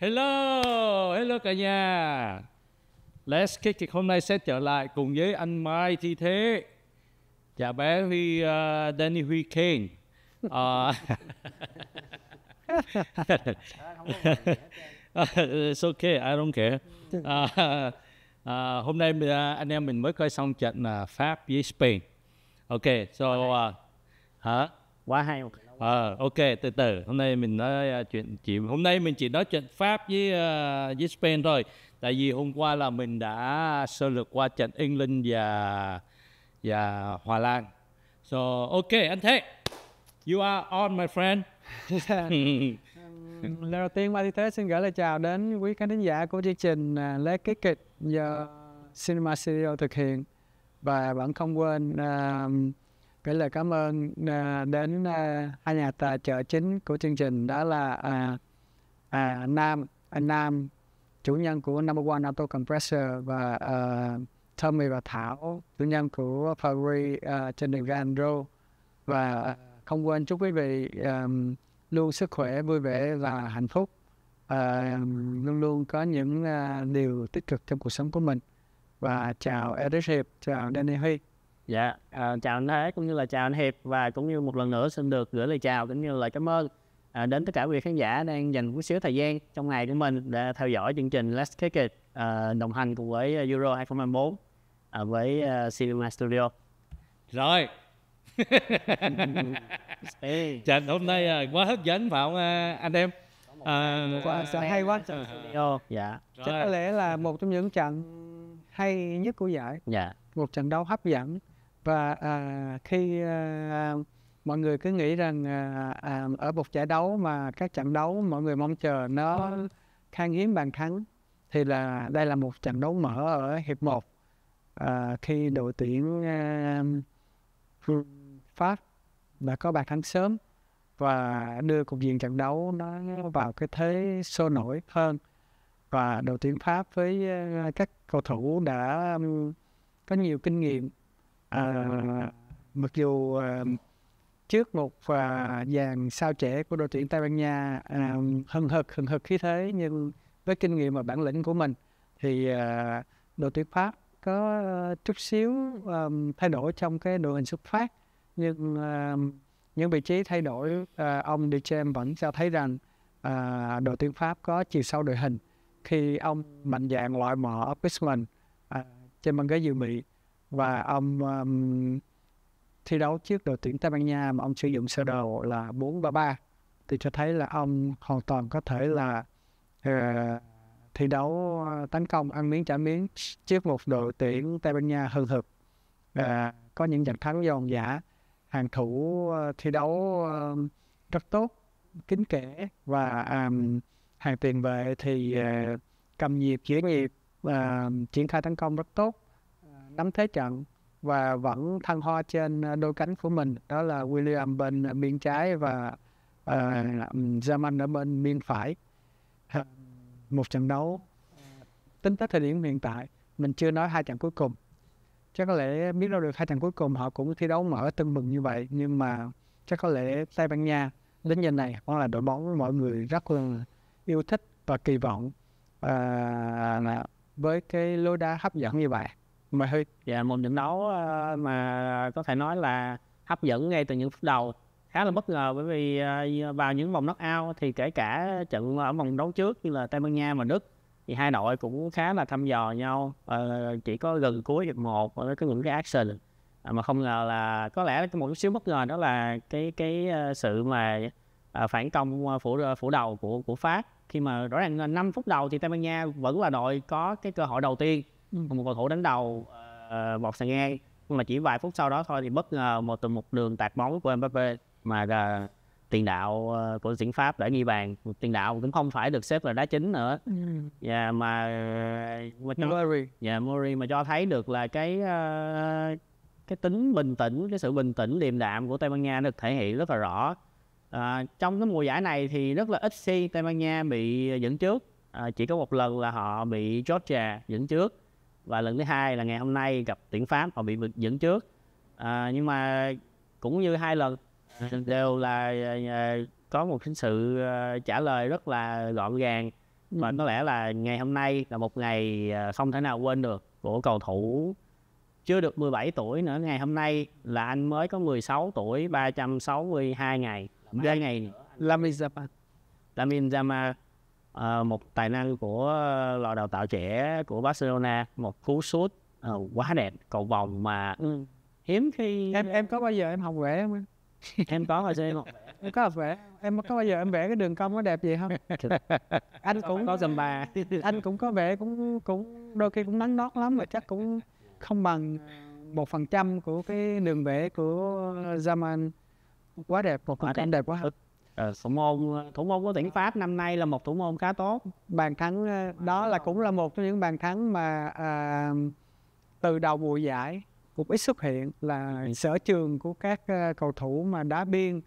Hello, hello cả nhà. Let's Kick thì hôm nay sẽ trở lại cùng với anh Mai Thi Thế và bé Huy uh, Danny Huy Kane. Uh, It's okay, I don't care. Uh, uh, hôm nay uh, anh em mình mới coi xong trận uh, Pháp với Spain. OK, so uh, hả? Quá hay một à, ok, từ từ. Hôm nay mình nói uh, chuyện chỉ hôm nay mình chỉ nói chuyện Pháp với uh, với Spain thôi. Tại vì hôm qua là mình đã sơ lược qua trận England và và Hòa Lan. So ok, anh Thế. You are on my friend. Lần đầu tiên Mai Thế xin gửi lời chào đến quý khán thính giả của chương trình à, Lê Ký Kịch do Cinema Studio thực hiện và vẫn không quên uh, cái lời cảm ơn à, đến à, hai nhà tài trợ chính của chương trình đó là à, à, Nam anh à, Nam chủ nhân của Number One Auto Compressor và à, Tommy và Thảo chủ nhân của Ferrari à, trên đường ra Andro và không quên chúc quý vị à, luôn sức khỏe vui vẻ và hạnh phúc à, luôn luôn có những à, điều tích cực trong cuộc sống của mình và chào Eric Hiệp chào Danny Huy Dạ, à, chào anh Thế cũng như là chào anh Hiệp và cũng như một lần nữa xin được gửi lời chào cũng như lời cảm ơn à, đến tất cả quý khán giả đang dành một xíu thời gian trong ngày của mình để theo dõi chương trình Let's Kick It à, đồng hành cùng với à, Euro 2024 à, với uh, Cinema Studio. Rồi. Trời, dạ, hôm nay à, quá hấp dẫn phải không anh em? À, quá, à, hay quá. Ờ. Studio. Dạ. Rồi. Chắc có lẽ là một trong những trận hay nhất của giải. Dạ. Một trận đấu hấp dẫn và à, khi à, mọi người cứ nghĩ rằng à, à, ở một giải đấu mà các trận đấu mọi người mong chờ nó khan hiếm bàn thắng thì là đây là một trận đấu mở ở hiệp 1 à, khi đội tuyển à, Pháp đã có bàn thắng sớm và đưa cục diện trận đấu nó vào cái thế sôi nổi hơn và đội tuyển Pháp với à, các cầu thủ đã có nhiều kinh nghiệm à, mặc dù à, trước một à, dàn sao trẻ của đội tuyển Tây Ban Nha à, hừng hực hừng hực khí thế nhưng với kinh nghiệm và bản lĩnh của mình thì à, đội tuyển Pháp có chút xíu um, thay đổi trong cái đội hình xuất phát nhưng uh, những vị trí thay đổi uh, ông Deschamps vẫn cho thấy rằng uh, đội tuyển Pháp có chiều sâu đội hình khi ông mạnh dạng loại mở Griezmann uh, trên băng ghế dự bị và ông um, thi đấu trước đội tuyển Tây Ban Nha mà ông sử dụng sơ đồ là 4-3-3 thì cho thấy là ông hoàn toàn có thể là uh, thi đấu ờ, tấn công ăn miếng trả miếng trước một đội tuyển Tây Ban Nha hưng hực uh, có những trận thắng giòn giả hàng thủ ờ, thi đấu rất tốt kính kẽ và um, hàng tiền vệ thì uh, cầm nhịp chuyển nhịp uh, triển khai tấn công rất tốt nắm thế trận và vẫn thăng hoa trên ờ, đôi cánh của mình đó là William bên biên trái và uh, ờ, Zaman ở bên biên phải một trận đấu ờ, tính tới thời điểm hiện tại mình chưa nói hai trận cuối cùng chắc có lẽ biết đâu được hai trận cuối cùng họ cũng thi đấu mở tưng bừng như vậy nhưng mà chắc có lẽ Tây Ban Nha đến giờ này cũng là đội bóng mọi người rất là yêu thích và kỳ vọng à, với cái lối đá hấp dẫn như vậy mà hơi dạ một trận đấu mà có thể nói là hấp dẫn ngay từ những phút đầu khá là bất ngờ bởi vì à, vào những vòng knockout thì kể cả trận ở vòng đấu trước như là Tây Ban Nha và Đức thì hai đội cũng khá là thăm dò nhau ờ, chỉ có gần cuối hiệp một với có những cái action à, mà không ngờ là có lẽ một chút xíu bất ngờ đó là cái cái ờ, sự mà à, phản công ờ, phủ phủ đầu của của Pháp khi mà rõ ràng 5 phút đầu thì Tây Ban Nha vẫn là đội có cái cơ hội đầu tiên một cầu thủ đánh đầu uh, ờ, bọt sàn ngang nhưng mà chỉ vài phút sau đó thôi thì bất ngờ một từ một đường tạt bóng của Mbappe mà là tiền đạo ờ, của tuyển Pháp đã ghi bàn tiền đạo cũng không phải được xếp là đá chính nữa ừ. và mà ờ, mà cho, Murray. Yeah, dạ, Murray mà cho thấy được là cái uh, cái tính bình tĩnh cái sự bình tĩnh điềm đạm của Tây Ban Nha được thể hiện rất là rõ à, trong cái mùa giải này thì rất là ít khi Tây Ban Nha bị dẫn trước à, chỉ có một lần là họ bị Georgia dẫn trước và lần thứ hai là ngày hôm nay gặp tuyển pháp họ bị vượt dẫn trước à, nhưng mà cũng như hai lần đều là à, có một cái sự à, trả lời rất là gọn gàng và có lẽ là ngày hôm nay là một ngày à, không thể nào quên được của cầu thủ chưa được 17 tuổi nữa ngày hôm nay là anh mới có 16 tuổi 362 ngày 3 ngày nữa Lamin uh, một tài năng của ờ, lò đào tạo trẻ của Barcelona một cú sút uh, quá đẹp cầu vòng mà ừ. hiếm khi em em có bao giờ em học vẽ không em có rồi xưa em học em có học vẽ em có bao giờ em vẽ cái đường cong nó đẹp gì không anh cũng có dầm bà anh cũng có vẽ cũng cũng đôi khi cũng nắng nót lắm mà chắc cũng không bằng một phần trăm của cái đường vẽ của Zaman quá đẹp một phần trăm đẹp quá À, thủ môn ờ, thủ môn của tuyển Pháp năm nay là một thủ môn khá tốt bàn thắng ờ, đó là cũng là một trong những bàn thắng mà à, từ đầu mùa giải cũng ít xuất hiện là ừ. sở trường của các cầu thủ mà đá biên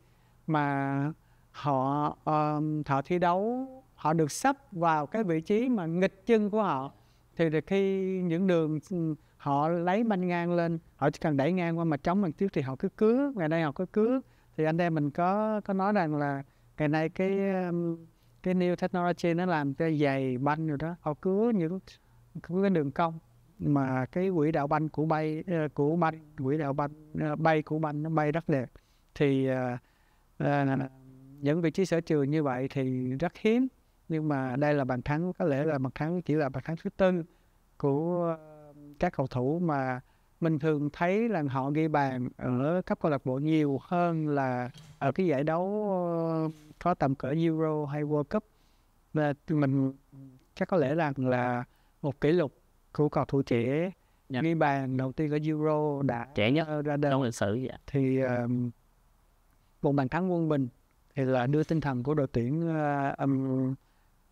mà họ um, họ thi đấu họ được sắp vào cái vị trí mà nghịch chân của họ thì được khi những đường ừ, họ lấy banh ngang lên họ chỉ cần đẩy ngang qua mà trống bằng trước thì họ cứ cứ ngày nay họ cứ cứ thì anh em mình có có nói rằng là ngày nay cái um, cái new technology nó làm cho giày banh rồi đó họ cứ những cứ cái đường cong mà cái quỹ đạo banh của bay ờ, của banh quỹ đạo banh ờ, bay của banh nó bay rất đẹp thì uh, uh, những vị trí sở trường như vậy thì rất hiếm nhưng mà đây là bàn thắng có lẽ là bàn thắng chỉ là bàn thắng thứ tư của các cầu thủ mà mình thường thấy là họ ghi bàn ở cấp câu lạc bộ nhiều hơn là ở cái giải đấu ờ, có tầm cỡ Euro hay World Cup và mình chắc có lẽ rằng là một kỷ lục của cầu thủ trẻ yeah. Dạ. ghi bàn đầu tiên ở Euro đã trẻ nhất ra đời trong lịch sử vậy. thì um, một bàn thắng quân bình thì là đưa tinh thần của đội tuyển uh, um,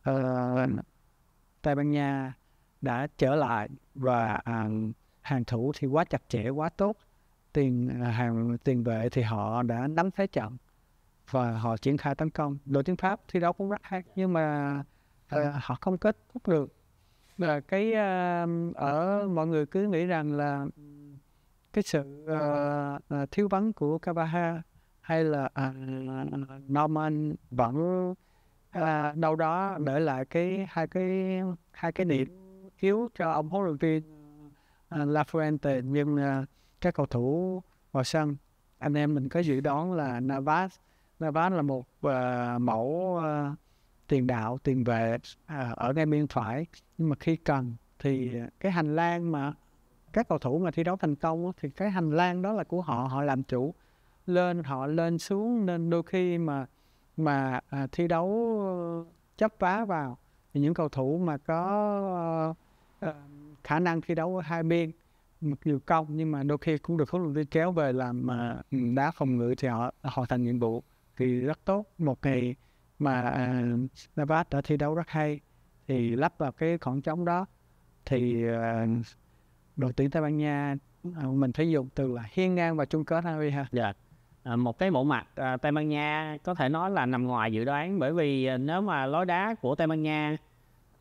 uh, Tây Ban Nha đã trở lại và um, hàng thủ thì quá chặt chẽ quá tốt tiền à, hàng tiền vệ thì họ đã nắm thế trận và họ triển khai tấn công đội tuyển pháp thi đấu cũng rất hay nhưng mà uh, họ không kết thúc được và cái uh, ở mọi người cứ nghĩ rằng là cái sự uh, thiếu vắng của Kavaha hay là uh, Norman vẫn uh, đâu đó để lại cái hai cái hai cái niệm thiếu cho ông huấn luyện viên À, La Fuente. nhưng à, các cầu thủ vào sân anh em mình có dự đoán là Navas Navas là một uh, mẫu uh, tiền đạo tiền vệ uh, ở ngay bên phải nhưng mà khi cần thì cái hành lang mà các cầu thủ mà thi đấu thành công thì cái hành lang đó là của họ họ làm chủ lên họ lên xuống nên đôi khi mà mà à, thi đấu chấp vá vào thì những cầu thủ mà có uh, uh, khả năng thi đấu ở hai bên mặc dù công nhưng mà đôi khi cũng được huấn luyện viên kéo về làm mà đá phòng ngự thì họ họ thành nhiệm vụ thì rất tốt một ngày mà uh, Navas đã thi đấu rất hay thì lắp vào cái khoảng trống đó thì uh, đội tuyển Tây Ban Nha uh, mình phải dùng từ là hiên ngang và chung kết thôi ha. Dạ. À, một cái bộ mặt à, Tây Ban Nha có thể nói là nằm ngoài dự đoán bởi vì à, nếu mà lối đá của Tây Ban Nha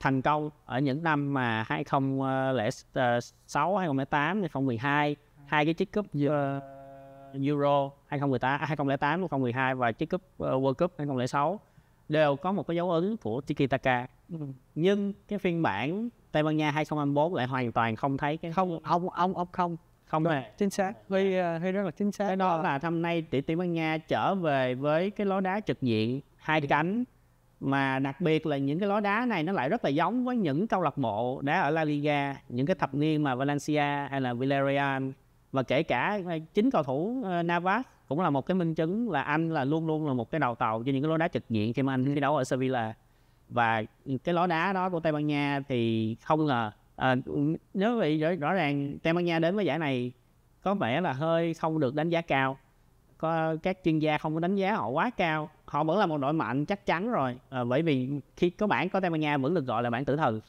thành công ở những năm mà 2006, 2008, 2012 hai cái chiếc cúp Euro 2018, 2008, 2012 và chiếc cúp ờ, World Cup 2006 đều có một cái dấu ấn của Tiki Taka. Ừ. Nhưng cái phiên bản Tây Ban Nha 2024 lại hoàn toàn không thấy cái không ông ông ông không không Đúng, chính xác huy ờ, huy rất là chính xác cái đó là năm nay tỷ Tây Ban Nha trở về với cái lối đá trực diện hai cánh mà đặc biệt là những cái lối đá này nó lại rất là giống với những câu lạc bộ đá ở La Liga những cái thập niên mà Valencia hay là Villarreal và kể cả ờ, chính cầu thủ ờ, Navas cũng là một cái minh chứng là anh là luôn luôn là một cái đầu tàu cho những cái lối đá trực diện khi mà anh ừ. thi đấu ở Sevilla và cái lối đá đó của Tây Ban Nha thì không ngờ à, nếu vậy rõ, rõ ràng Tây Ban Nha đến với giải này có vẻ là hơi không được đánh giá cao có các chuyên gia không có đánh giá họ quá cao họ vẫn là một đội mạnh chắc chắn rồi à, bởi vì khi có bảng có Tây Ban Nha vẫn được gọi là bảng tử thần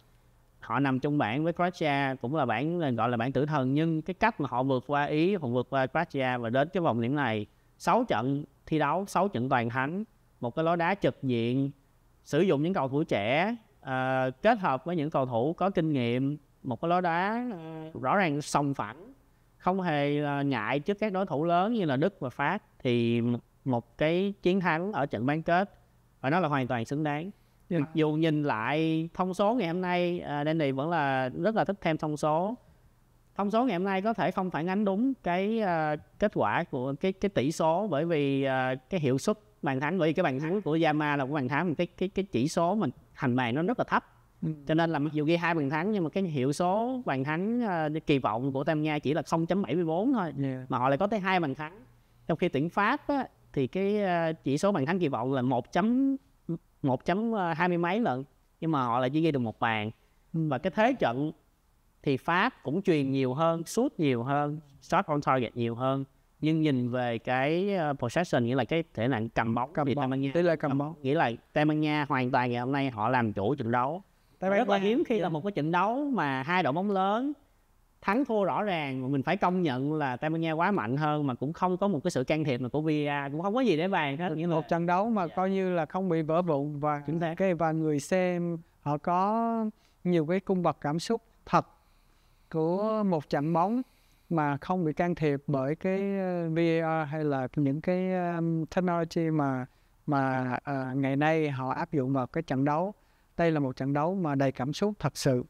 họ nằm trong bảng với Croatia cũng là bảng gọi là bảng tử thần nhưng cái cách mà họ vượt qua Ý họ vượt qua Croatia và đến cái vòng điểm này 6 trận thi đấu 6 trận toàn thắng một cái lối đá trực diện sử dụng những cầu thủ trẻ uh, kết hợp với những cầu thủ có kinh nghiệm một cái lối đá uh, rõ ràng song phẳng không hề ngại trước các đối thủ lớn như là Đức và Pháp thì một cái chiến thắng ở trận bán kết và nó là hoàn toàn xứng đáng nhưng dù nhìn lại thông số ngày hôm nay à, Danny vẫn là rất là thích thêm thông số thông số ngày hôm nay có thể không phản ánh đúng cái uh, kết quả của cái cái tỷ số bởi vì uh, cái hiệu suất bàn thắng bởi vì cái bàn thắng của Yama là của bàn thắng cái cái cái chỉ số mình thành bàn nó rất là thấp cho nên là mặc dù ghi hai bàn thắng nhưng mà cái hiệu số bàn thắng uh, kỳ vọng của Tam Nha chỉ là 0.74 thôi yeah. Dạ. mà họ lại có tới hai bàn thắng trong khi tuyển Pháp á, thì cái uh, chỉ số bàn thắng kỳ vọng là 1 một chấm ờ, hai mươi mấy lần nhưng mà họ lại chỉ ghi được một bàn và cái thế trận thì Pháp cũng truyền nhiều hơn, sút nhiều hơn, shot on target nhiều hơn nhưng nhìn về cái possession nghĩa là cái thể nặng cầm bóng cầm thì bóng. Tây Ban Nha tức là cầm bóng nghĩa là Tây Ban Nha hoàn toàn ngày hôm nay họ làm chủ trận đấu tại vì rất là hiếm khi yeah. Dạ. là một cái trận đấu mà hai đội bóng lớn thắng thua rõ ràng mà mình phải công nhận là Tây Ban Nha quá mạnh hơn mà cũng không có một cái sự can thiệp mà của VAR cũng không có gì để bàn hết như một trận đấu mà yeah. Dạ. coi như là không bị vỡ vụn và Chính xác. cái và người xem họ có nhiều cái cung bậc cảm xúc thật của một trận bóng mà không bị can thiệp bởi cái ờ, VAR hay là những cái technology mà mà uh, ngày nay họ áp dụng vào cái trận đấu đây là một trận đấu mà đầy cảm xúc thật sự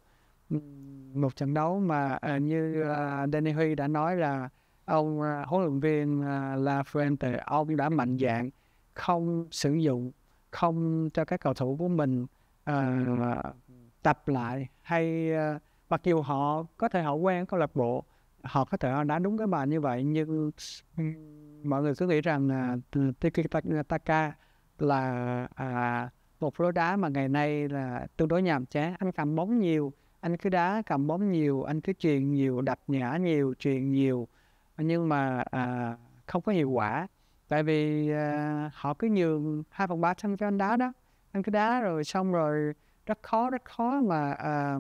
một trận đấu mà uh, như uh, Danny Huy đã nói là ông uh, huấn luyện viên uh, La Fuente ông đã mạnh dạng không sử dụng không cho các cầu thủ của mình uh, tập lại hay uh, mặc dù họ có thể họ quen câu lạc bộ họ có thể họ đá đúng cái bài như vậy nhưng mọi người cứ nghĩ rằng uh, Tiki Taka là uh, một lối đá mà ngày nay là tương đối nhàm chán anh cầm bóng nhiều anh cứ đá cầm bóng nhiều anh cứ truyền nhiều đập nhả nhiều truyền nhiều nhưng mà à, không có hiệu quả tại vì à, họ cứ nhường hai phần ba trăm cho anh đá đó anh cứ đá rồi xong rồi rất khó rất khó mà à,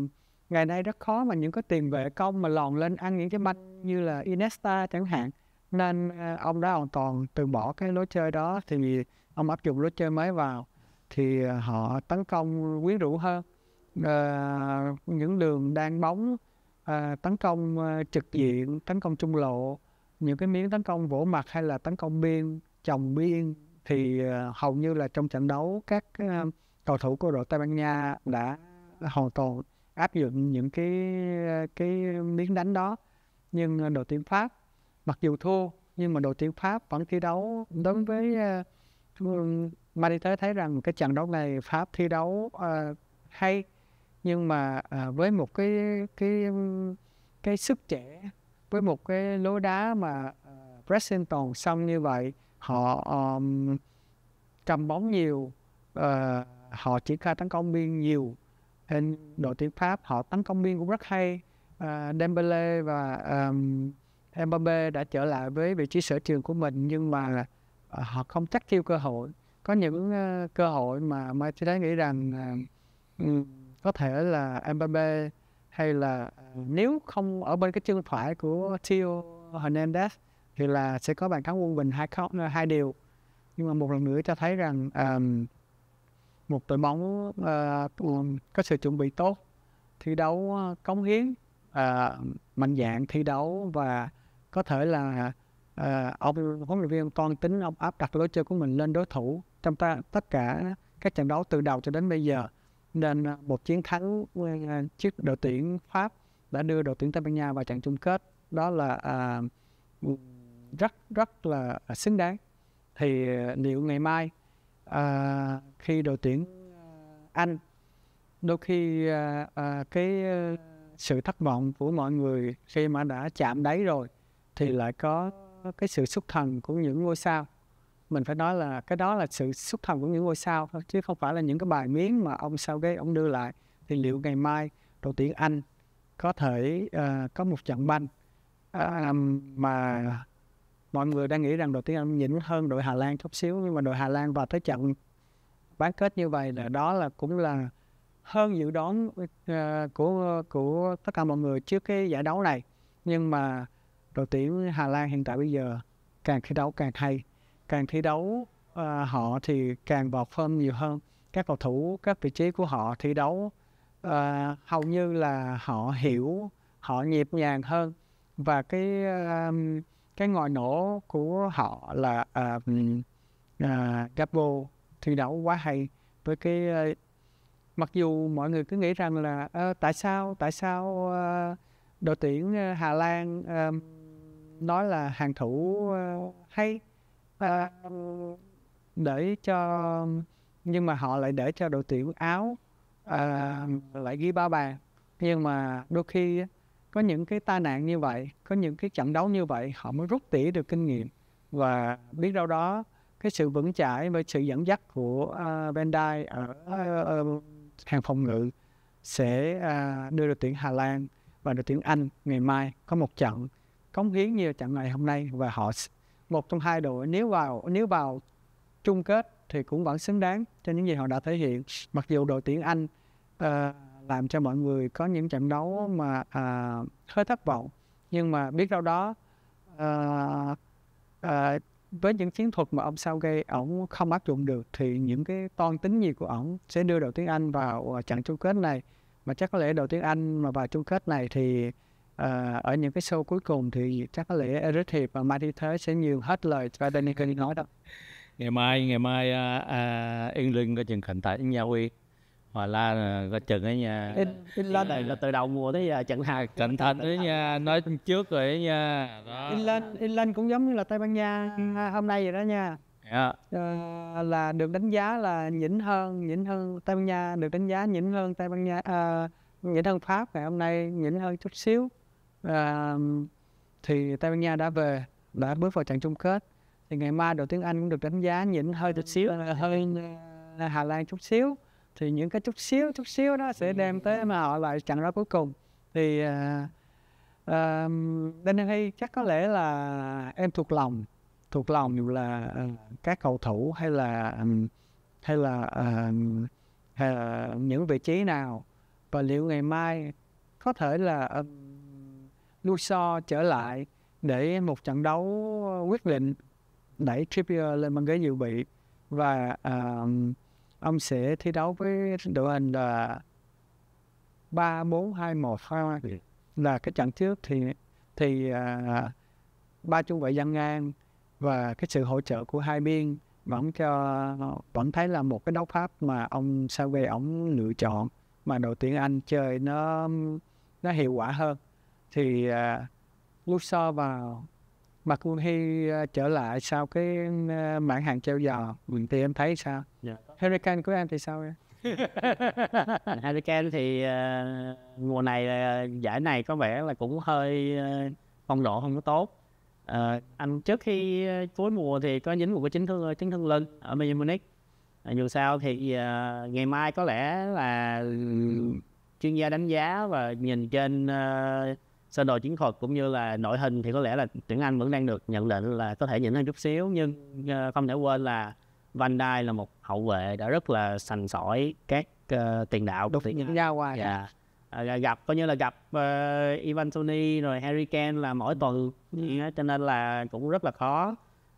ngày nay rất khó mà những cái tiền vệ công mà lòn lên ăn những cái banh như là Iniesta chẳng hạn nên à, ông đã hoàn toàn từ bỏ cái lối chơi đó thì ông áp dụng lối chơi mới vào thì ờ, họ tấn công quyến rũ hơn à, những đường đang bóng à, tấn công trực ừ. diện tấn công trung lộ những cái miếng tấn công vỗ mặt hay là tấn công biên chồng biên thì hầu như là trong trận đấu các cầu thủ của đội Tây Ban Nha đã hoàn toàn áp dụng những cái cái miếng đánh đó nhưng đội tuyển Pháp mặc dù thua nhưng mà đội tuyển Pháp vẫn thi đấu đối với Marita thấy rằng cái trận đấu này Pháp thi đấu uh, hay nhưng mà uh, với một cái cái cái sức trẻ với một cái lối đá mà uh, ờ, toàn xong như vậy họ um, cầm bóng nhiều uh, họ triển khai tấn công biên nhiều nên đội tuyển Pháp họ tấn công biên cũng rất hay uh, Dembele và um, Mbappe đã trở lại với vị trí sở trường của mình nhưng mà uh, họ không chắc tiêu cơ hội có những uh, cơ hội mà Mai Trí Đá nghĩ rằng uh, um, có thể là Mbappe hay là uh, nếu không ở bên cái chân phải của Theo Hernandez thì là sẽ có bàn thắng quân bình hai khóc ờ, hai điều nhưng mà một lần nữa cho thấy rằng um, một đội bóng uh, có sự chuẩn bị tốt thi đấu cống hiến uh, mạnh dạng thi đấu và có thể là uh, ông huấn luyện viên toàn tính ông áp đặt lối chơi của mình lên đối thủ trong ta, tất cả các trận đấu từ đầu cho đến bây giờ nên à, một chiến thắng à, à, trước đội tuyển Pháp đã đưa đội tuyển Tây Ban Nha vào trận chung kết đó là à, rất rất là xứng đáng thì liệu ngày mai à, khi đội tuyển Anh đôi khi à, à, cái sự thất vọng của mọi người khi mà đã chạm đáy rồi thì lại có cái sự xuất thần của những ngôi sao mình phải nói là cái đó là sự xuất thần của những ngôi sao chứ không phải là những cái bài miếng mà ông sao ghế ông đưa lại thì liệu ngày mai đội tuyển Anh có thể uh, có một trận banh uh, mà mọi người đang nghĩ rằng đội tuyển Anh nhỉnh hơn đội Hà Lan chút xíu nhưng mà đội Hà Lan vào tới trận bán kết như vậy là đó là cũng là hơn dự đoán uh, của của tất cả mọi người trước cái giải đấu này nhưng mà đội tuyển Hà Lan hiện tại bây giờ càng thi đấu càng hay càng thi đấu à, họ thì càng bọt phân nhiều hơn các cầu thủ các vị trí của họ thi đấu à, hầu như là họ hiểu họ nhịp nhàng hơn và cái à, cái ngòi nổ của họ là à, à, Gabo thi đấu quá hay với cái à, mặc dù mọi người cứ nghĩ rằng là à, tại sao tại sao à, đội tuyển à, Hà Lan à, nói là hàng thủ à, hay uh, để cho nhưng mà họ lại để cho đội tuyển áo uh, lại ghi ba bàn nhưng mà đôi khi có những cái tai nạn như vậy có những cái trận đấu như vậy họ mới rút tỉa được kinh nghiệm và biết đâu đó cái sự vững chãi và sự dẫn dắt của uh, Van Dijk ở uh, hàng phòng ngự sẽ uh, đưa đội tuyển Hà Lan và đội tuyển Anh ngày mai có một trận cống hiến như trận ngày hôm nay và họ một trong hai đội nếu vào nếu vào chung kết thì cũng vẫn xứng đáng cho những gì họ đã thể hiện mặc dù đội tuyển anh uh, làm cho mọi người có những trận đấu mà uh, hơi thất vọng nhưng mà biết đâu đó uh, uh, với những chiến thuật mà ông gây ổng không áp dụng được thì những cái toan tính gì của ổng sẽ đưa đội tuyển Anh vào trận chung kết này mà chắc có lẽ đội tuyển Anh mà vào chung kết này thì à, ở những cái show cuối cùng thì chắc có lẽ Eric Hiệp và Mai Thi Thế sẽ nhiều hết lời cho Danny Kelly nói đâu ngày mai ngày mai uh, uh, Yên Linh có chừng khẩn tại với huy đi hoặc là có chừng ấy nha in, lên này là từ đầu mùa tới giờ trận hàng cẩn thận đấy nha nói trước rồi đấy nha đó. in lên in lên cũng giống như là Tây Ban Nha hôm nay vậy đó nha yeah. Dạ. uh, ờ, là được đánh giá là nhỉnh hơn nhỉnh hơn Tây Ban Nha được đánh giá nhỉnh hơn Tây Ban Nha uh, nhỉnh hơn Pháp ngày hôm nay nhỉnh hơn chút xíu à, thì Tây Ban Nha đã về đã bước vào trận chung kết thì ngày mai đội tiếng Anh cũng được đánh giá nhỉnh hơi chút xíu ờ, hơi ờ, Hà Lan chút xíu thì những cái chút xíu chút xíu đó sẽ đem tới mà họ lại trận đó cuối cùng thì uh, uh, Đinh chắc có lẽ là em thuộc lòng thuộc lòng là các cầu thủ hay là hay là uh, hay là những vị trí nào và liệu ngày mai có thể là uh, so trở lại để một trận đấu ờ, quyết định đẩy Trippier lên băng ghế dự bị và uh, ông sẽ thi đấu với đội hình là ba bốn hai một là cái trận trước thì thì ờ, ba uh, trung vệ dân ngang và cái sự hỗ trợ của hai biên vẫn cho vẫn thấy là một cái đấu pháp mà ông Sao về ông lựa chọn mà đội tuyển Anh chơi nó nó hiệu quả hơn thì à, lúc so vào mặt quân à, hy trở lại sau cái à, mảng hàng treo giò mình thì em thấy sao yeah. Dạ. hurricane của em thì sao em hurricane thì uh, mùa này uh, giải này có vẻ là cũng hơi uh, phong độ không có tốt uh, anh trước khi uh, cuối mùa thì có dính một cái chấn thương chấn thương lưng ở Bayern Munich uh, dù sao thì uh, ngày mai có lẽ là chuyên gia đánh giá và nhìn trên uh, sơ đồ chiến thuật cũng như là đội hình thì có lẽ là tuyển Anh vẫn đang được nhận định là có thể nhỉnh hơn chút xíu nhưng ờ, không thể quên là Van Dai là một hậu vệ đã rất là sành sỏi các uh, tiền đạo đột nhiên ra ngoài yeah. à, gặp coi như là gặp uh, Ivan Toni rồi Harry Kane là mỗi tuần yeah, ừ. cho nên là cũng rất là khó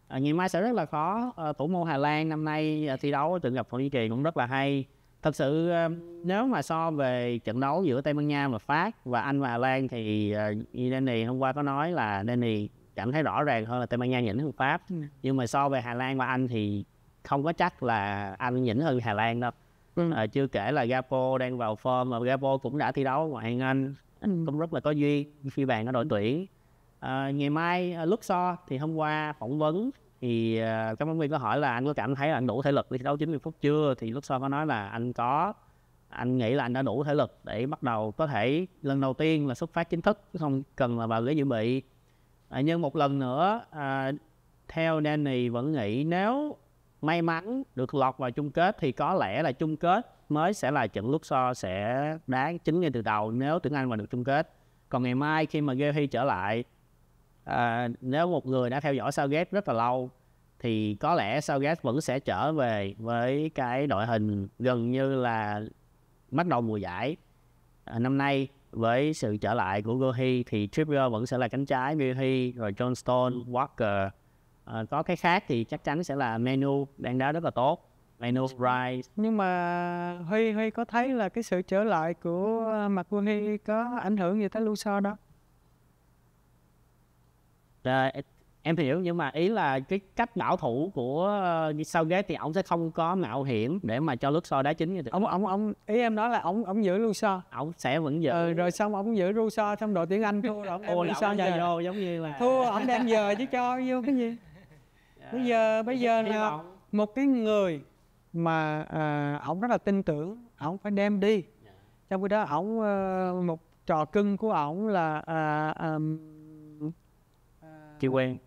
à, ngày mai sẽ rất là khó à, thủ môn Hà Lan năm nay à, thi đấu trận gặp Thổ Nhĩ Kỳ cũng rất là hay thật sự ờ, nếu mà so về trận đấu giữa Tây Ban Nha và Pháp và Anh và Hà Lan thì ờ, như Danny hôm qua có nói là Danny cảm thấy rõ ràng hơn là Tây Ban Nha nhỉnh hơn Pháp ừ. nhưng mà so về Hà Lan và Anh thì không có chắc là Anh nhỉnh hơn Hà Lan đâu ừ. à, chưa kể là Gapo đang vào form và Gapo cũng đã thi đấu ngoại hạng Anh ừ. cũng rất là có duyên phi bàn ở đội ừ. tuyển à, ngày mai lúc so thì hôm qua phỏng vấn thì uh, các phóng viên có hỏi là anh có cảm thấy là anh đủ thể lực để thi đấu 90 phút chưa thì lúc sau có nói là anh có anh nghĩ là anh đã đủ thể lực để bắt đầu có thể lần đầu tiên là xuất phát chính thức chứ không cần là vào ghế dự bị à, nhưng một lần nữa à, theo Danny vẫn nghĩ nếu may mắn được lọt vào chung kết thì có lẽ là chung kết mới sẽ là trận lúc so sẽ đá chính ngay từ đầu nếu tuyển Anh vào được chung kết còn ngày mai khi mà Gary trở lại à, nếu một người đã theo dõi Southgate rất là lâu thì có lẽ Southgate vẫn sẽ trở về với cái đội hình gần như là bắt đầu mùa giải à, năm nay với sự trở lại của Gohi thì Trippier vẫn sẽ là cánh trái Gohi rồi John Stone Walker à, có cái khác thì chắc chắn sẽ là Menu đang đá rất là tốt Menu Rice nhưng mà Huy Huy có thấy là cái sự trở lại của à, mặt Gohi có ảnh hưởng gì tới Luso đó à, em hiểu nhưng mà ý là cái cách bảo thủ của uh, sao ghế thì ông sẽ không có mạo hiểm để mà cho lướt so đá chính như thế ông ông ông ý em nói là ông ông giữ Luso ông sẽ vẫn giữ ừ, rồi xong ông giữ Luso xong đội tiếng Anh thua rồi ông Luso giờ vô giống như là thua ông đem giờ chứ cho vô cái gì bây giờ dạ, bây giờ là một cái người mà à, ờ, ông rất là tin tưởng ông phải đem đi dạ. trong khi đó ông một trò cưng của ông là à, um, Chi quen,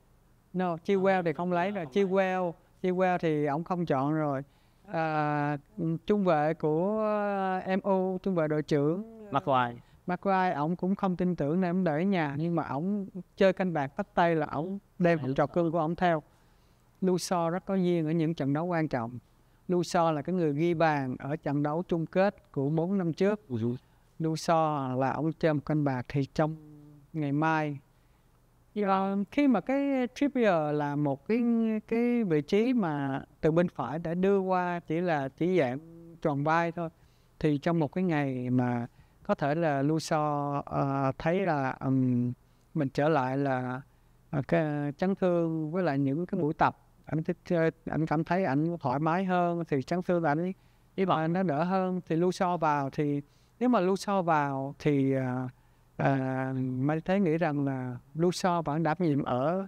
No, Chi ờ, quen thì không lấy rồi Chi quen Chi quen thì ông không chọn rồi à, trung vệ của ờ, MU trung vệ đội trưởng McQuarrie ờ, McQuarrie ông cũng không tin tưởng nên ông để nhà nhưng mà ông chơi canh bạc tách tay là ông đem học trò cưng của ông theo Luso rất có duyên ở những trận đấu quan trọng Luso là cái người ghi bàn ở trận đấu chung kết của 4 năm trước Luso là ông chơi một canh bạc thì trong ngày mai Dạ, khi mà cái Trippier là một cái cái vị trí mà từ bên phải đã đưa qua chỉ là chỉ dạng tròn vai thôi thì trong một cái ngày mà có thể là Luso uh, thấy là um, mình trở lại là uh, cái chấn thương với lại những cái buổi tập anh thích chơi anh cảm thấy anh thoải mái hơn thì chấn thương là anh ý bọn anh nó đỡ hơn thì Luso vào thì nếu mà Luso vào thì uh, à, Mai Thế nghĩ rằng là Luso vẫn đảm nhiệm ở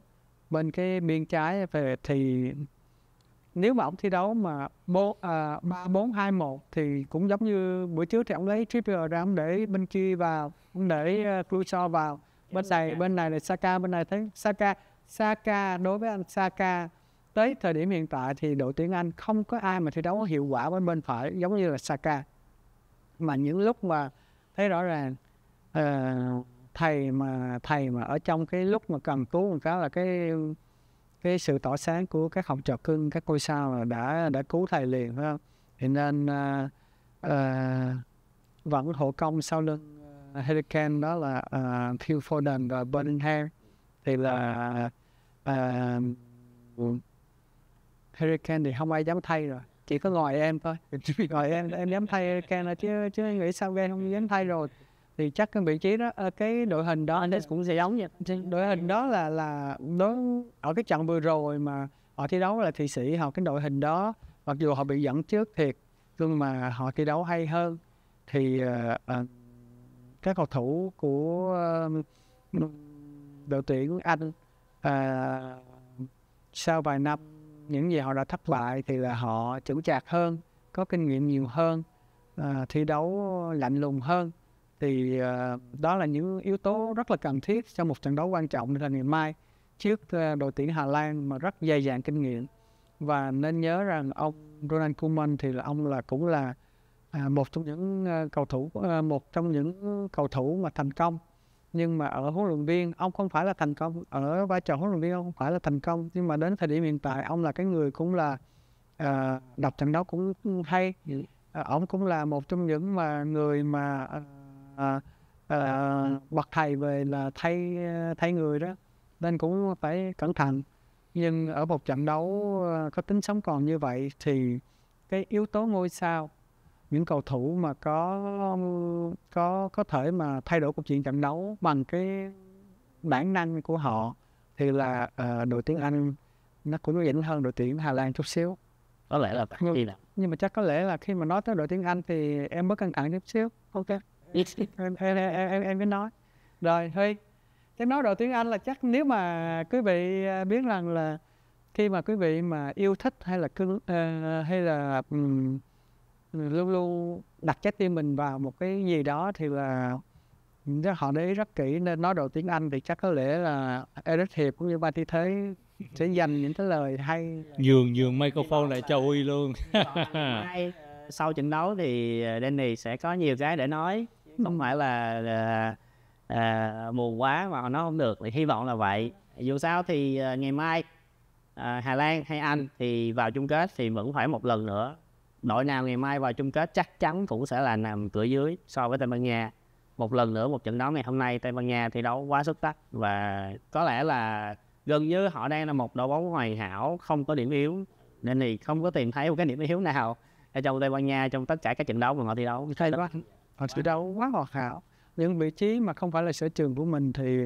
bên cái biên trái về thì nếu mà ông thi đấu mà à, ba bốn hai một thì cũng giống như buổi trước thì ông lấy Trippier ra ông để bên kia vào ông để uh, vào dạ, bên dạ, này dạ. bên này là Saka bên này thấy Saka Saka đối với anh Saka tới thời điểm hiện tại thì đội tuyển Anh không có ai mà thi đấu hiệu quả bên bên phải giống như là Saka mà những lúc mà thấy rõ ràng Ờ, thầy mà thầy mà ở trong cái lúc mà cần cứu một cái là cái cái sự tỏ sáng của các học trò cưng các ngôi sao là đã đã cứu thầy liền phải không thì nên uh, uh, vẫn hộ công sau lưng Hurricane đó là uh, Phil Foden và Bellingham thì là uh, Hurricane thì không ai dám thay rồi chỉ có gọi em thôi gọi em em dám thay Hurricane là chứ chứ nghĩ sao em không dám thay rồi thì chắc cái vị trí đó ờ, cái đội hình đó anh cũng sẽ giống vậy đội hình đó là là đó ở cái trận vừa rồi mà họ thi đấu là thụy sĩ họ cái đội hình đó mặc dù họ bị dẫn trước thiệt nhưng mà họ thi đấu hay hơn thì uh, uh, các cầu thủ của uh, đội tuyển anh uh, sau vài năm những gì họ đã thất bại thì là họ chững chạc hơn có kinh nghiệm nhiều hơn uh, thi đấu lạnh lùng hơn thì uh, đó là những yếu tố rất là cần thiết cho một trận đấu quan trọng là ngày mai trước ờ, đội tuyển Hà Lan mà rất dày dạn kinh nghiệm và nên nhớ rằng ông Ronald Koeman thì là ông là cũng là à, một trong những uh, cầu thủ uh, một trong những cầu thủ mà thành công nhưng mà ở huấn luyện viên ông không phải là thành công ở vai trò huấn luyện viên ông không phải là thành công nhưng mà đến thời điểm hiện tại ông là cái người cũng là uh, đọc trận đấu cũng hay uh, ông cũng là một trong những mà người mà uh, Ờ, ờ, bậc thầy về là thay thay người đó nên cũng phải cẩn thận nhưng ở một trận đấu ờ, có tính sống còn như vậy thì cái yếu tố ngôi sao những cầu thủ mà có có có thể mà thay đổi cục chuyện trận đấu bằng cái bản năng của họ thì là uh, đội tuyển Anh nó cũng nhỉnh hơn đội tuyển Hà Lan chút xíu có lẽ là nhưng, nhưng mà chắc có lẽ là khi mà nói tới đội tuyển Anh thì em bớt căng thẳng chút xíu ok Dạ. em, em, em, em cứ nói rồi Huy em nói đồ tiếng Anh là chắc nếu mà quý vị à, biết rằng là khi mà quý vị mà yêu thích hay là cứ uh, hay là um, luôn luôn đặt trái tim mình vào một cái gì đó thì là họ để ý rất kỹ nên nói đồ tiếng Anh thì chắc có lẽ là Eric Hiệp cũng như Ba Thi Thế sẽ dành những cái lời hay nhường nhường microphone lại cho Huy luôn ờ, sau trận đấu thì ờ, Danny sẽ có nhiều cái để nói không phải là à, à, buồn quá mà nó không được thì hy vọng là vậy dù sao thì à, ngày mai à, Hà Lan hay Anh thì vào chung kết thì vẫn phải một lần nữa đội nào ngày mai vào chung kết chắc chắn cũng sẽ là nằm cửa dưới so với Tây Ban Nha một lần nữa một trận đấu ngày hôm nay Tây Ban Nha thi đấu quá xuất sắc và có lẽ là gần như họ đang là một đội bóng hoàn hảo không có điểm yếu nên thì không có tìm thấy một cái điểm yếu nào ở trong Tây Ban Nha trong tất cả các trận đấu mà họ thi đấu. Thế đó họ thi đấu quá hoàn hảo những vị trí mà không phải là sở trường của mình thì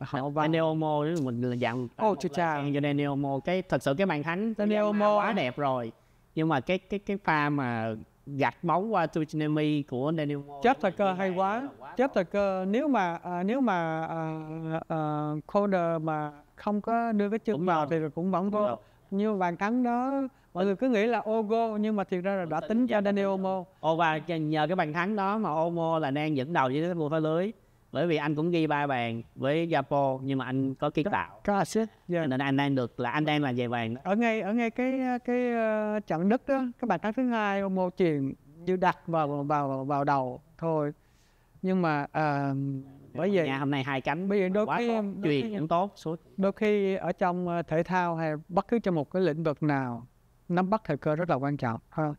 họ vào Neomo mình là dặn oh cha cha cho nên Neomo cái thật sự cái bàn thắng Neomo quá đẹp rồi nhưng mà cái cái cái pha mà gạch bóng qua Tuchinemi của Daniel Mo chết thời cơ hay quá chết thời cơ nếu mà à, nếu mà à, à, Calder mà không có đưa cái chân vào thì cũng vẫn có như bàn thắng đó mọi người cứ nghĩ là Ogo nhưng mà thiệt ra là đã tính cho Daniel Omo Ô và nhờ cái bàn thắng đó mà Omo là đang dẫn đầu với cái phá lưới bởi vì anh cũng ghi ba bàn với Japo nhưng mà anh có kiến tạo có assist yeah. nên anh đang được là anh đang là về bàn ở ngay ở ngay cái cái uh, trận đất đó cái bàn thắng thứ hai Omo truyền như đặt vào vào vào đầu thôi nhưng mà uh, bởi vì hôm nay hai cánh bây giờ đôi khi truyền cũng tốt đôi khi ở trong ờ, thể thao hay bất cứ trong một cái lĩnh vực nào nắm bắt thời cơ rất là quan trọng ha. Ờ,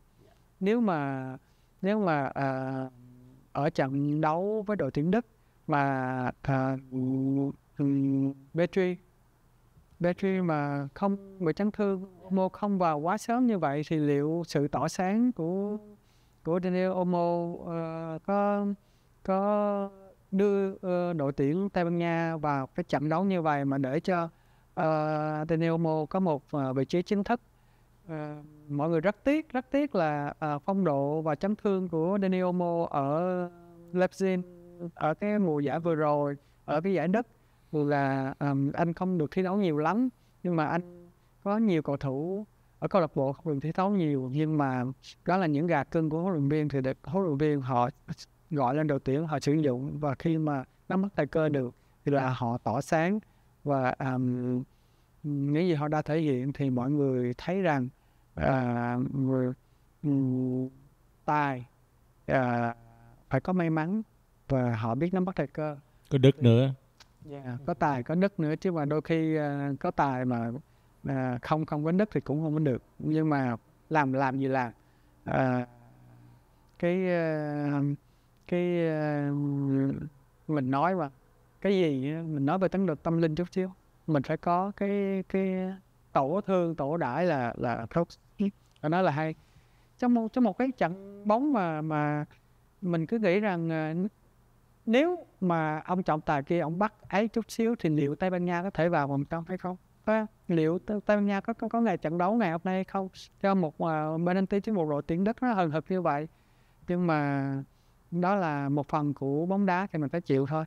nếu mà nếu mà à, ở trận đấu với đội tuyển Đức mà à, Petri Petri mà không bị chấn thương Omo không vào quá sớm như vậy thì liệu sự tỏa sáng của của Daniel Omo uh, có có đưa uh, đội tuyển Tây Ban Nha vào cái trận đấu như vậy mà để cho uh, Daniel Omo có một uh, vị trí chính thức À, mọi người rất tiếc rất tiếc là à, phong độ và chấn thương của Dani Olmo ở Leipzig ở cái mùa giải vừa rồi ở cái giải đất là um, anh không được thi đấu nhiều lắm nhưng mà anh có nhiều cầu thủ ở câu lạc bộ không được thi đấu nhiều nhưng mà đó là những gà cưng của huấn luyện viên thì được huấn luyện viên họ gọi lên đội tuyển họ sử dụng và khi mà nắm bắt thời cơ được thì là họ tỏ sáng và um, những gì họ đã thể hiện thì mọi người thấy rằng uh, tài uh, phải có may mắn và họ biết nắm bắt thời cơ có đức nữa yeah, dạ, có tài có đức nữa chứ mà đôi khi ờ, có tài mà không không có đức thì cũng không có được nhưng mà làm làm gì làm uh, cái cái mình nói mà cái gì mình nói về tấn độ tâm linh chút xíu mình phải có cái cái tổ thương tổ đãi là là tốt và nó là hay trong một trong một cái trận bóng mà mà mình cứ nghĩ rằng à, nếu mà ông trọng tài kia ông bắt ấy chút xíu thì liệu Tây Ban Nha có thể vào vòng trong hay không? À, liệu Tây Ban Nha có có, có ngày trận đấu ngày hôm nay hay không? Cho một uh, penalty chứ một đội tuyển đất nó hừng hực như vậy. Nhưng mà đó là một phần của bóng đá thì mình phải chịu thôi.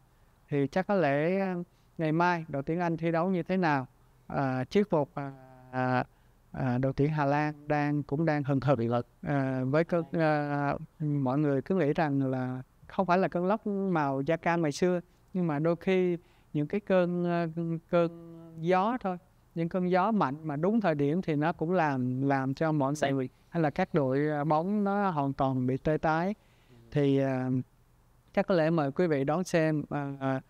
Thì chắc có lẽ à, ngày mai đội tuyển Anh thi đấu như thế nào uh, thuyết phục uh, uh, đội tuyển Hà Lan đang cũng đang hừng hực lực ờ, uh, với cơn uh, mọi người cứ nghĩ rằng là không phải là cơn lốc màu da cam ngày xưa nhưng mà đôi khi những cái cơn uh, cơn gió thôi những cơn gió mạnh mà đúng thời điểm thì nó cũng làm làm cho mọi người hay là các đội bóng nó hoàn toàn bị tê tái thì uh, chắc có lẽ mời quý vị đón xem uh, uh,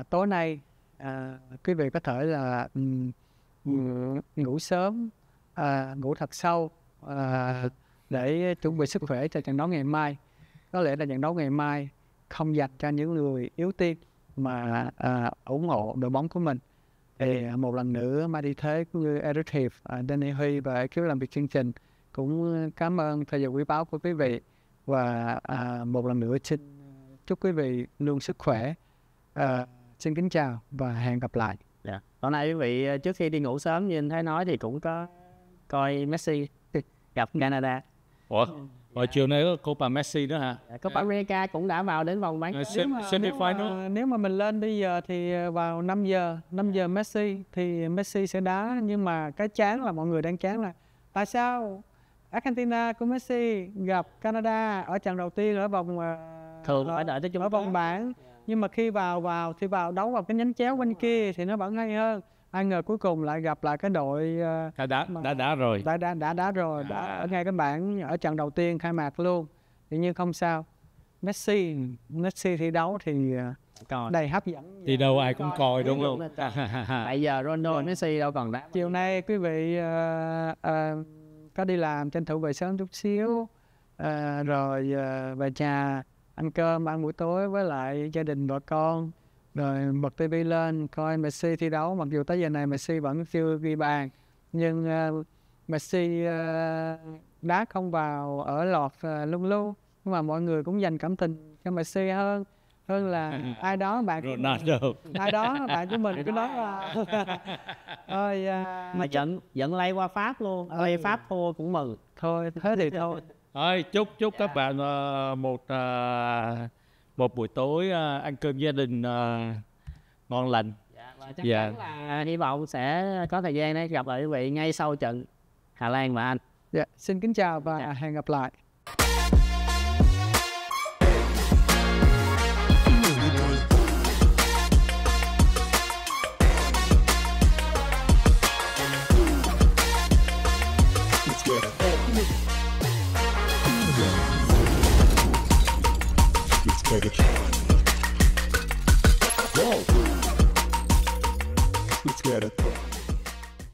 uh, tối nay à, quý vị có thể là um, ngủ sớm à, ngủ thật sâu à, để chuẩn bị sức khỏe cho trận đấu ngày mai có lẽ là trận đấu ngày mai không dành cho những người yếu tim mà à, ủng hộ đội bóng của mình thì à, một lần nữa Mai Đi Thế cũng như Eric Hiệp, Danny Huy và ekip làm việc chương trình cũng cảm ơn thời gian quý báo của quý vị và à, một lần nữa xin à, chúc quý vị luôn sức khỏe à, Xin kính chào và hẹn gặp lại. Dạ. Hôm nay quý vị ờ, trước khi đi ngủ sớm như anh thấy nói thì cũng có coi Messi gặp Canada. Ủa, dạ. hồi chiều nay có Copa Messi nữa hả? Dạ, Copa dạ. America cũng đã vào đến vòng bán. Ờ, nếu mà, nếu, mà, ờ, nếu mà mình lên bây giờ thì vào 5 giờ, 5 dạ. giờ Messi thì Messi sẽ đá nhưng mà cái chán là mọi người đang chán là tại sao Argentina của Messi gặp Canada ở trận đầu tiên ở vòng thường phải đợi tới chung ở vòng bảng nhưng mà khi vào vào thì vào đấu vào cái nhánh chéo bên kia thì nó vẫn hay hơn ai ngờ cuối cùng lại gặp lại cái đội ờ, đã đã đã, đã rồi đã đã đã, đã rồi à. đã ở ngay cái bảng ở trận đầu tiên khai mạc luôn thì nhưng không sao Messi Messi thi đấu thì ờ, coi. đầy hấp dẫn thì đâu ai cũng coi, coi đúng không bây giờ Ronaldo Messi đâu còn đá? chiều nay quý vị uh, uh, có đi làm tranh thủ về sớm chút xíu uh, rồi uh, về nhà ăn cơm ăn buổi tối với lại gia đình vợ con rồi bật tivi lên coi Messi thi đấu mặc dù tới giờ này Messi vẫn chưa ghi bàn nhưng uh, Messi uh, đá không vào ở lọt uh, lung lưu nhưng mà mọi người cũng dành cảm tình cho Messi hơn hơn là ừ. ai đó bạn Ronaldo ai đó bạn của mình cứ nói là ơi uh, mà giận giận lay qua Pháp luôn lay ừ. Pháp thua cũng mừng thôi thế thì thôi Rồi, chúc chúc các dạ. bạn ờ, một ờ, một buổi tối ờ, ăn cơm gia đình ờ, ngon lành. Dạ, và chắc Dạ. chắn là hy vọng sẽ có thời gian để gặp lại quý vị ngay sau trận Hà Lan và Anh. Dạ, xin kính chào và dạ. hẹn gặp lại. Take it.